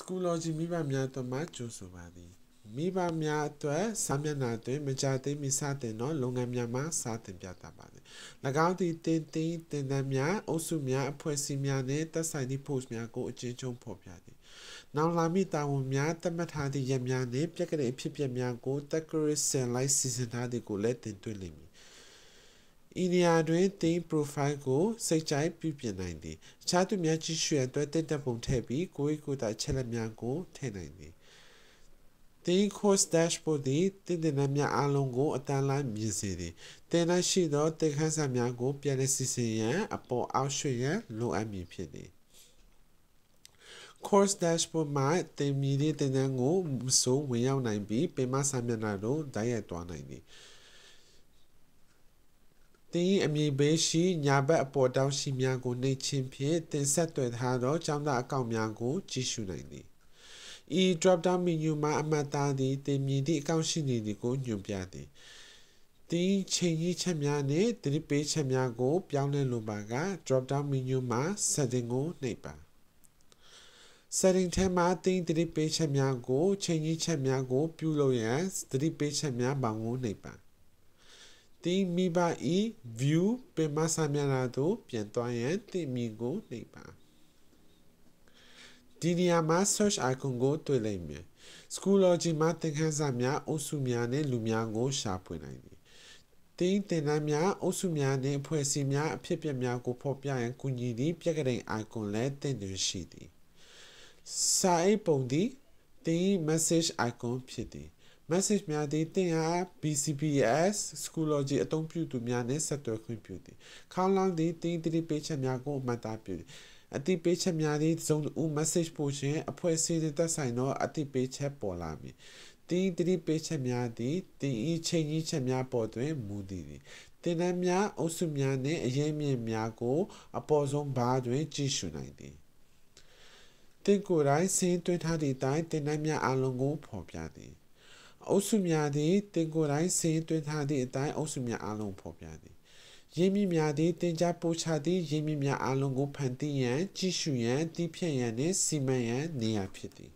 Schoology မိဘများအတွက်မှကြိုဆိုပါသည်မိဘများအတွက်စာမျက်နှာတွင်မကြသိမီစတင်သောလုပ်ငန်းများမှစတင်ပြသပါသည်၎င်းသည်တင်တင်တင်တန်းများအုပ်စုများအဖွဲ့အစည်းများနှင့်သက်ဆိုင်သည့် post များကိုအချင်းချင်းဖော်ပြသည် နောက်လာမည့်တာဝန်များတတ်မှတ်ထားသည့်ရက်များနှင့်ပြက္ခဏာအဖြစ်အပျက်များကို Decoration Live စီစဉ်ထားသည်ကိုလည်းတင်တွေ့လိမ့်မည်ဤနေရာတွင်သင် profile ကိုစိတ်ကြိုက်ပြုပြင်နိုင်သည်အခြားသူများကြည့်ရှုရန်အတွက်တက်တက်ပုံထည့်ပြီးကိုယ့်ကိုယ်တိုင်ချက်လက်များကိုထည့်နိုင်သည်သင် course dashboard သည်သင်တင်နှများအလုံးကိုအတန်းလိုက်မြင်စေသည်သင်၌ရှိသောသင်ခန်းစာများကို ပြန်လည်စစ်ဆေးရန်အပေါ်အောက်ရွှေ့ရန်လိုအပ်မည်ဖြစ်သည် course dashboard မှာသင်မြည်သည့်သင်တန်းကိုမစိုးဝင်ရောက်နိုင်ပြီးပင်မစာမျက်နှာတို့တိုက်ရိုက်သွားနိုင်သည်။သင်၏အမည်ဘေးရှိညာဘက်အပေါ်တောင်းရှိများကိုနှိမ်ခြင်းဖြင့်သင်ဆက်သွယ်ထားသောကျောင်းသားအကောင့်များကိုကြည့်ရှုနိုင်သည်ဤ drop down menu မှာအမှတ်သားသည့်သင်မြင်သည့်အကောင့်ရှိနေသည်ကိုညွှန်ပြသည်သင်ချိန်ကြီးချက်များနှင့်သတိပေးချက်များကို ပြောင်းလဲလိုပါက drop down menu မှာ setting ကိုနှိပ်ပါ setting ထဲမှာသင်သတိပေးချက်များကို ချိန်ကြီးချက်များကို ပြုလုပ်ရန်သတိပေးချက်များပေါင်းကိုနှိပ်ပါတီမိဘဤ view ပင်မစာမျက်နှာသို့ပြန်သွားရန်တင့်မြင်ကိုနှိပ်ပါဒီနေရာမှာ search icon ကိုတွေ့လိမ့်မယ် Schoology မှာသင်ခန်းစာများအုပ်စုများနဲ့လူများကိုရှာဖွေနိုင်သည်တင်းတင်နှံများအုပ်စုများနှင့်အဖွဲ့အစည်းများအဖြစ်အပျက်များကိုဖော်ပြရန်ကူညီသည့်ပြက်ကတိန် icon လည်းတင်သွင်းရှိသည်စာအိတ်ပုံသည်တင်း message icon ဖြစ်သည် message များသည်သင်အား BCBS Schoology အသုံးပြုသူများနှင့်ဆက်သွယ်ခွင့်ပြုသည်။ Countdown သည်သင်3ပေးချက်များကိုအမှတ်သားပြုသည်။အသိပေးချက်များသည်သုံးဦး message ပို့ခြင်းအဖွဲ့အစည်းသက်ဆိုင်သောအသိပေးချက်ပေါ်လာမည်။သင်3ပေးချက်များသည်သင်၏ချိန်ကြီးချက်များပေါ်တွင်မူတည်သည်။သင်တန်းများအုပ်စုများနှင့်အရေးမြင့်များကိုအပေါ်ဆုံးဘားတွင် ကြည့်ရှုနိုင်သည်။သင်ကိုယ်တိုင်ဆင်းသွင်းထားသည့်အတိုင်းသင်တန်းများအလုံးကိုဖော်ပြသည်။အုပ်စုများသည်တင်ကိုယ်တိုင်းစင်းတွင်ထားသည့်အတိုင်းအုပ်စုများအလုံးဖော်ပြသည်ရင်းမြစ်များသည်တင် जा ပို့ချသည့်ရင်းမြစ်များအလုံးကိုဖန်တီးရန်ကြီးစုရန်တည်ဖြည့်ရန်နှင့်စီမံရန်နေရာဖြစ်သည်